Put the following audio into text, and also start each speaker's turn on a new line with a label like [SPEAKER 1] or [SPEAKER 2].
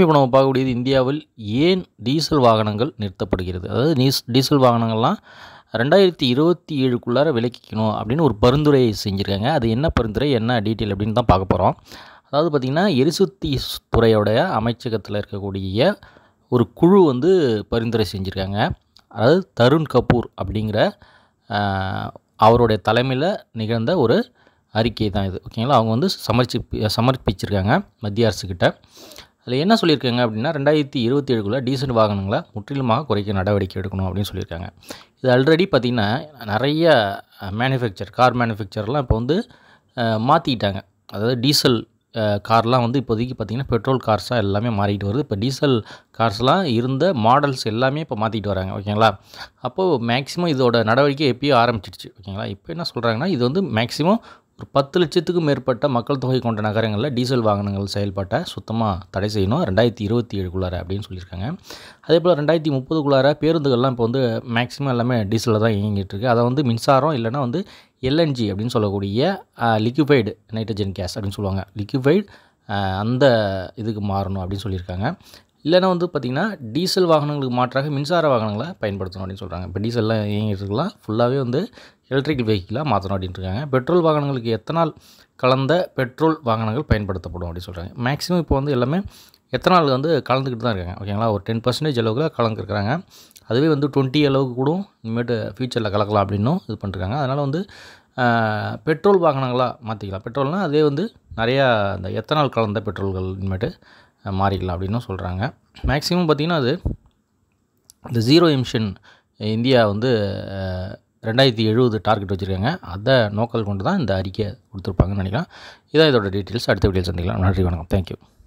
[SPEAKER 1] இப்போ நம்ம பார்க்கக்கூடியது இந்தியாவில் ஏன் டீசல் வாகனங்கள் நிறுத்தப்படுகிறது அதாவது நீஸ் டீசல் வாகனங்கள்லாம் ரெண்டாயிரத்தி இருபத்தி ஏழுக்குள்ளார விலக்கிக்கணும் அப்படின்னு ஒரு பரிந்துரையை செஞ்சுருக்காங்க அது என்ன பரிந்துரை என்ன டீட்டெயில் அப்படின்னு தான் பார்க்க போகிறோம் அதாவது பார்த்திங்கன்னா எரிசக்தி துறையோடைய அமைச்சகத்தில் இருக்கக்கூடிய ஒரு குழு வந்து பரிந்துரை செஞ்சுருக்காங்க அதாவது தருண் கபூர் அப்படிங்கிற அவருடைய தலைமையில் நிகழ்ந்த ஒரு அறிக்கை தான் இது ஓகேங்களா அவங்க வந்து சமர்ச்சி சமர்ப்பிச்சிருக்காங்க மத்திய அரசுக்கிட்ட அதில் என்ன சொல்லியிருக்காங்க அப்படின்னா ரெண்டாயிரத்தி இருபத்தி ஏழுக்குள்ளே டீசல் வாகனங்களை முற்றிலுமாக குறைக்க நடவடிக்கை எடுக்கணும் அப்படின்னு சொல்லியிருக்காங்க இது ஆல்ரெடி பார்த்திங்கன்னா நிறைய மேனுஃபேக்சர் கார் மேனுஃபேக்சர்லாம் இப்போ வந்து மாற்றிக்கிட்டாங்க அதாவது டீசல் கார்லாம் வந்து இப்போதைக்கு பார்த்திங்கன்னா பெட்ரோல் கார்ஸாக எல்லாமே மாறிட்டு வருது இப்போ டீசல் கார்ஸ்லாம் இருந்த மாடல்ஸ் எல்லாமே இப்போ மாற்றிட்டு வராங்க ஓகேங்களா அப்போது மேக்ஸிமம் இதோட நடவடிக்கை எப்பயோ ஆரம்பிச்சிடுச்சு ஓகேங்களா இப்போ என்ன சொல்கிறாங்கன்னா இது வந்து மேக்ஸிமம் ஒரு பத்து லட்சத்துக்கும் மேற்பட்ட மக்கள் தொகை கொண்ட நகரங்களில் டீசல் வாகனங்கள் செயல்பாட்டை சுத்தமாக தடை செய்யணும் ரெண்டாயிரத்தி இருபத்தி ஏழுக்குள்ளார அப்படின்னு சொல்லியிருக்காங்க அதே போல் ரெண்டாயிரத்தி முப்பதுக்குள்ளார பேருந்துகள்லாம் இப்போ வந்து மேக்ஸிமம் எல்லாமே டீசலில் தான் இயங்கிட்டு இருக்குது அதை வந்து மின்சாரம் இல்லைனா வந்து எல்என்ஜி அப்படின்னு சொல்லக்கூடிய லிக்யூஃபைடு நைட்ரஜன் கேஸ் அப்படின்னு சொல்லுவாங்க லிக்யூஃபைடு அந்த இதுக்கு மாறணும் அப்படின்னு சொல்லியிருக்காங்க இல்லைனா வந்து பார்த்திங்கன்னா டீசல் வாகனங்களுக்கு மாற்றாக மின்சார வாகனங்களை பயன்படுத்தணும் அப்படின்னு சொல்கிறாங்க இப்போ டீசல்லாம் இயங்கிட்டு இருக்கலாம் ஃபுல்லாகவே வந்து எலக்ட்ரிக் வெஹிக்கிளாக மாற்றணும் அப்படின்ட்டு இருக்காங்க பெட்ரோல் வாகனங்களுக்கு எத்தனால் கலந்த பெட்ரோல் வாகனங்கள் பயன்படுத்தப்படும் அப்படின்னு சொல்கிறாங்க மேக்ஸிமம் இப்போ வந்து எல்லாமே எத்தனால் வந்து கலந்துக்கிட்டு தான் இருக்காங்க ஓகேங்களா ஒரு டென் பர்சன்டேஜ் அளவுக்கு கலந்துருக்குறாங்க அதுவே வந்து டுவெண்ட்டி அளவுக்கு கூட இனிமேட்டு ஃபியூச்சரில் கலக்கலாம் அப்படின்னும் இது பண்ணிருக்காங்க அதனால் வந்து பெட்ரோல் வாகனங்களாக மாற்றிக்கலாம் பெட்ரோல்னால் அதே வந்து நிறையா இந்த எத்தனால் கலந்த பெட்ரோல்கள் இனிமேட்டு மாறிக்கலாம் அப்படின்னு சொல்கிறாங்க மேக்ஸிமம் பார்த்திங்கன்னா அது இந்த ஜீரோ எமிஷன் இந்தியா வந்து ரெண்டாயிரத்தி எழுபது டார்கெட் வச்சுருக்காங்க அதை நோக்கல் கொண்டு தான் இந்த அறிக்கை கொடுத்துருப்பாங்கன்னு நினைக்கலாம் இதான் இதோட டீட்டெயில்ஸ் அடுத்த வீடியோ சந்திக்கலாம் நன்றி வணக்கம் தேங்க்யூ